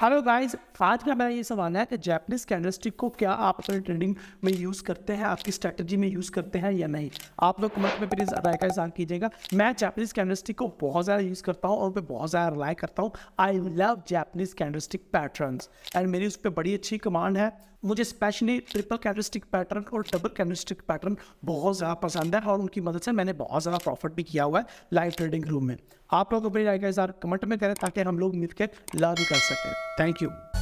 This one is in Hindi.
हेलो गाइस आज का मेरा ये सवाल है कि जैपनीज कैंडलस्टिक को क्या आप अपने ट्रेडिंग में यूज़ करते हैं आपकी स्ट्रेटजी में यूज़ करते हैं या नहीं आप लोग कमेंट में प्लीज़ राय का इजहार कीजिएगा मैं जैपनीज कैंडलस्टिक को बहुत ज़्यादा यूज़ करता हूँ और मैं बहुत ज़्यादा रिलाई करता हूँ I love Japanese candlestick pattern and मेरी उस पर बड़ी अच्छी कमांड है मुझे स्पेशली ट्रिपल कैंडलस्टिक पैटर्न और डबल कैंडलस्टिक पैटर्न बहुत ज़्यादा पसंद है और उनकी मदद से मैंने बहुत ज़्यादा प्रॉफिट भी किया हुआ है लाइव ट्रेडिंग रूम में आप लोग अपनी राय का इजार कमेंट में करें ताकि हम लोग मिलकर लर्न कर सकें थैंक यू